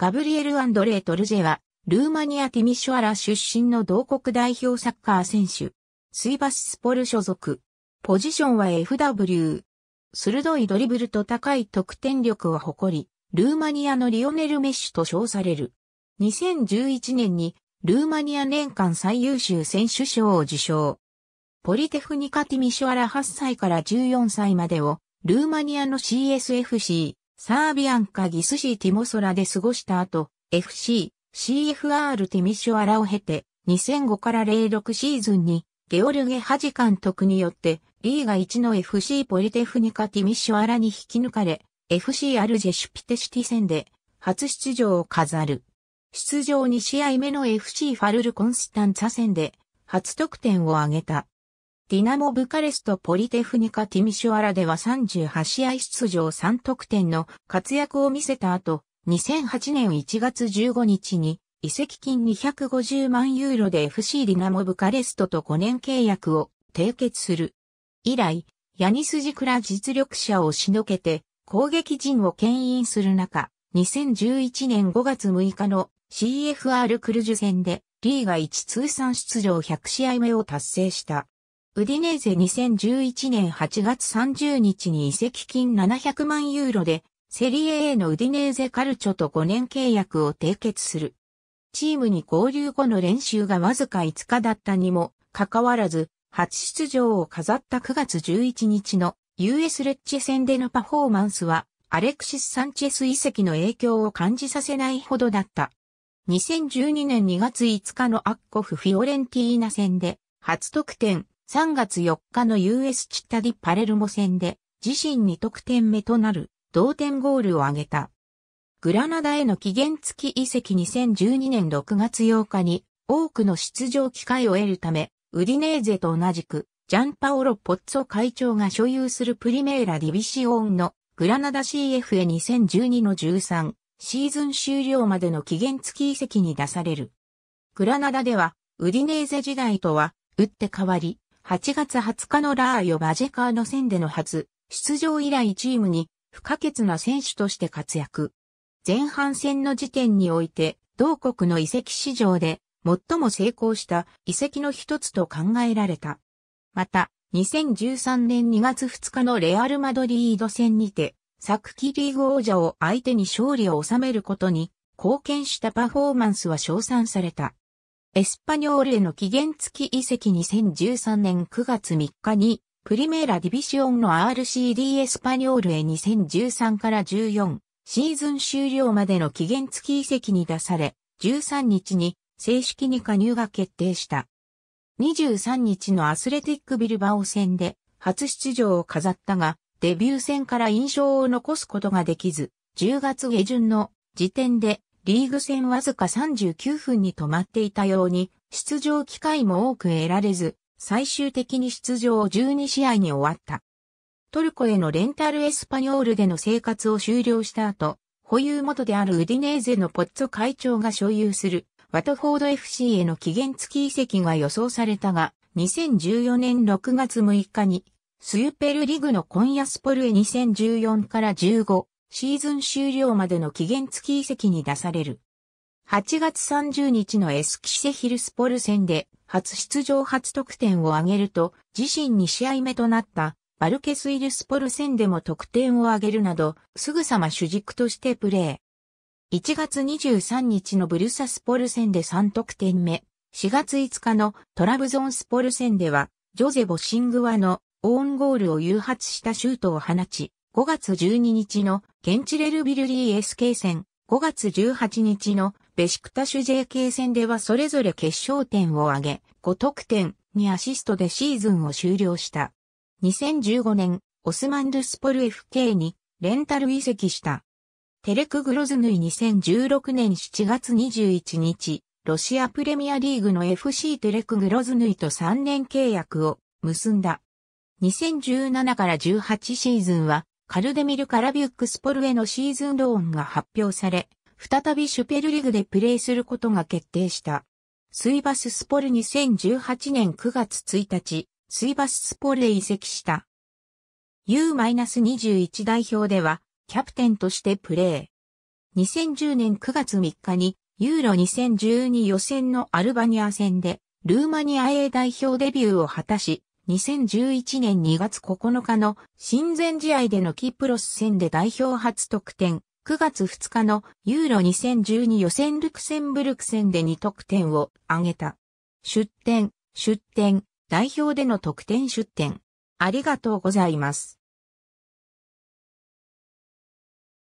ガブリエル・アンドレー・トルジェは、ルーマニア・ティミシュアラ出身の同国代表サッカー選手。スイバシスポル所属。ポジションは FW。鋭いドリブルと高い得点力を誇り、ルーマニアのリオネル・メッシュと称される。2011年に、ルーマニア年間最優秀選手賞を受賞。ポリテフニカ・ティミシュアラ8歳から14歳までを、ルーマニアの CSFC、サービアンカギスシーティモソラで過ごした後、FC、CFR ティミシュアラを経て、2005から06シーズンに、ゲオルゲ・ハジ監督によって、リーガ1の FC ポリテフニカ・ティミシュアラに引き抜かれ、FC アルジェシュピテシティ戦で、初出場を飾る。出場2試合目の FC ファルル・コンスタンツァ戦で、初得点を挙げた。ディナモ・ブカレスト・ポリテフニカ・ティミシュアラでは38試合出場3得点の活躍を見せた後、2008年1月15日に移籍金250万ユーロで FC ディナモ・ブカレストと5年契約を締結する。以来、ヤニスジクラ実力者をしのけて攻撃陣を牽引する中、2011年5月6日の CFR クルジュ戦でリーガ1通算出場100試合目を達成した。ウディネーゼ2011年8月30日に移籍金700万ユーロで、セリエ A のウディネーゼカルチョと5年契約を締結する。チームに合流後の練習がわずか5日だったにも、かかわらず、初出場を飾った9月11日の US レッチェ戦でのパフォーマンスは、アレクシス・サンチェス遺跡の影響を感じさせないほどだった。2012年2月5日のアッコフ・フィオレンティーナ戦で、初得点、3月4日の US チッタディ・パレルモ戦で自身に得点目となる同点ゴールを挙げた。グラナダへの期限付き移籍2012年6月8日に多くの出場機会を得るため、ウディネーゼと同じく、ジャンパオロ・ポッツォ会長が所有するプリメーラ・ディビシオンのグラナダ CF へ2012の13シーズン終了までの期限付き移籍に出される。グラナダでは、ウディネーゼ時代とは、打って変わり、8月20日のラーヨ・バジェカーの戦での初、出場以来チームに不可欠な選手として活躍。前半戦の時点において、同国の遺跡市場で最も成功した遺跡の一つと考えられた。また、2013年2月2日のレアル・マドリード戦にて、昨季リーグ王者を相手に勝利を収めることに貢献したパフォーマンスは称賛された。エスパニョールへの期限付き移籍2013年9月3日に、プリメーラディビシオンの RCD エスパニョールへ2013から14シーズン終了までの期限付き移籍に出され、13日に正式に加入が決定した。23日のアスレティックビルバオ戦で初出場を飾ったが、デビュー戦から印象を残すことができず、10月下旬の時点でリーグ戦わずか39分に止まっていたように、出場機会も多く得られず、最終的に出場を12試合に終わった。トルコへのレンタルエスパニョールでの生活を終了した後、保有元であるウディネーゼのポッツォ会長が所有するワトフォード FC への期限付き移籍が予想されたが、2014年6月6日にスユペルリグのコンヤスポルへ2014から15シーズン終了までの期限付き移籍に出される。8月30日のエスキセヒルスポル戦で初出場初得点を挙げると、自身2試合目となったバルケスイルスポル戦でも得点を挙げるなど、すぐさま主軸としてプレー。1月23日のブルサスポル戦で3得点目、4月5日のトラブゾンスポル戦では、ジョゼボ・シングワのオーンゴールを誘発したシュートを放ち、5月12日の現地レルビルリー SK 戦、5月18日のベシクタシュ JK 戦ではそれぞれ決勝点を挙げ、5得点にアシストでシーズンを終了した。2015年、オスマンゥスポル FK にレンタル移籍した。テレク・グロズヌイ2016年7月21日、ロシアプレミアリーグの FC テレク・グロズヌイと3年契約を結んだ。2017から18シーズンはカルデミル・カラビュックスポルへのシーズンローンが発表され、再びシュペルリグでプレーすることが決定した。スイバススポル2018年9月1日、スイバススポルへ移籍した。U-21 代表では、キャプテンとしてプレー。2010年9月3日に、ユーロ2012予選のアルバニア戦で、ルーマニア A 代表デビューを果たし、2011年2月9日の親善試合でのキプロス戦で代表初得点、9月2日のユーロ2012予選ルクセンブルク戦で2得点を挙げた。出展、出展、代表での得点出展。ありがとうございます。